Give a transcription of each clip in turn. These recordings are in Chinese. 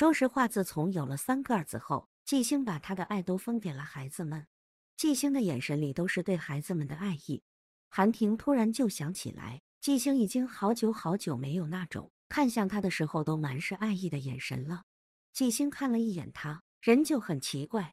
说实话，自从有了三个儿子后，纪星把他的爱都分给了孩子们。纪星的眼神里都是对孩子们的爱意。韩婷突然就想起来，纪星已经好久好久没有那种看向他的时候都满是爱意的眼神了。纪星看了一眼他，人就很奇怪。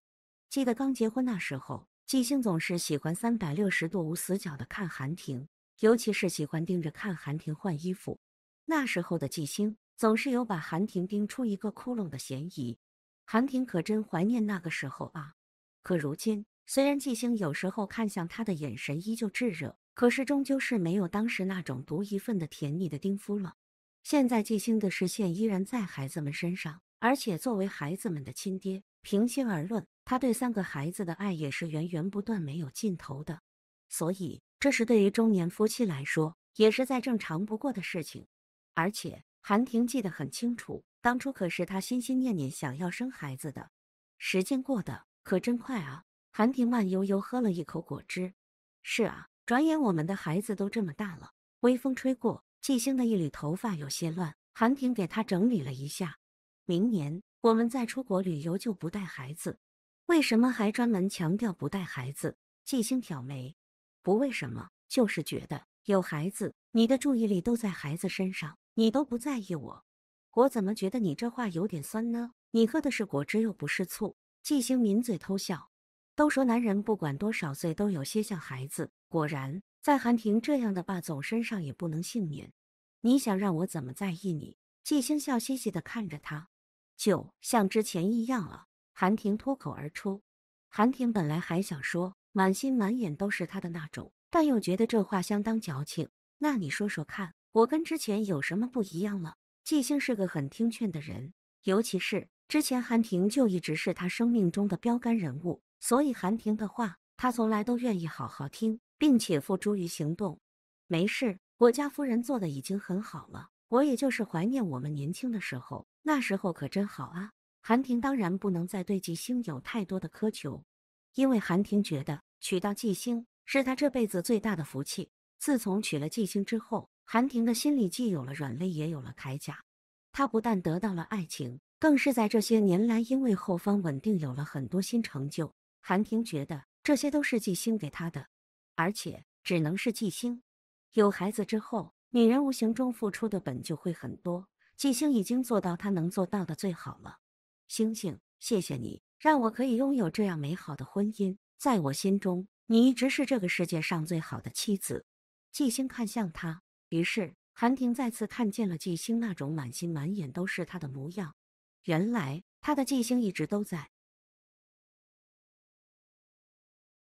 记得刚结婚那时候，纪星总是喜欢三百六十度无死角的看韩婷，尤其是喜欢盯着看韩婷换衣服。那时候的纪星。总是有把韩婷盯出一个窟窿的嫌疑。韩婷可真怀念那个时候啊！可如今，虽然纪星有时候看向他的眼神依旧炙热，可是终究是没有当时那种独一份的甜蜜的丁夫了。现在纪星的视线依然在孩子们身上，而且作为孩子们的亲爹，平心而论，他对三个孩子的爱也是源源不断、没有尽头的。所以，这是对于中年夫妻来说也是再正常不过的事情。而且。韩婷记得很清楚，当初可是她心心念念想要生孩子的。时间过得可真快啊！韩婷慢悠悠喝了一口果汁。是啊，转眼我们的孩子都这么大了。微风吹过，纪星的一缕头发有些乱，韩婷给他整理了一下。明年我们再出国旅游就不带孩子。为什么还专门强调不带孩子？纪星挑眉。不为什么，就是觉得有孩子，你的注意力都在孩子身上。你都不在意我，我怎么觉得你这话有点酸呢？你喝的是果汁又不是醋。纪星抿嘴偷笑，都说男人不管多少岁都有些像孩子，果然在韩婷这样的霸总身上也不能幸免。你想让我怎么在意你？纪星笑嘻嘻的看着他，就像之前一样了。韩婷脱口而出。韩婷本来还想说满心满眼都是他的那种，但又觉得这话相当矫情。那你说说看。我跟之前有什么不一样了？纪星是个很听劝的人，尤其是之前韩婷就一直是他生命中的标杆人物，所以韩婷的话，他从来都愿意好好听，并且付诸于行动。没事，我家夫人做的已经很好了，我也就是怀念我们年轻的时候，那时候可真好啊。韩婷当然不能再对纪星有太多的苛求，因为韩婷觉得娶到纪星是他这辈子最大的福气。自从娶了纪星之后。韩婷的心里既有了软肋，也有了铠甲。她不但得到了爱情，更是在这些年来因为后方稳定，有了很多新成就。韩婷觉得这些都是纪星给她的，而且只能是纪星。有孩子之后，女人无形中付出的本就会很多。纪星已经做到他能做到的最好了。星星，谢谢你让我可以拥有这样美好的婚姻。在我心中，你一直是这个世界上最好的妻子。纪星看向他。于是，韩婷再次看见了纪星那种满心满眼都是他的模样。原来，他的纪星一直都在。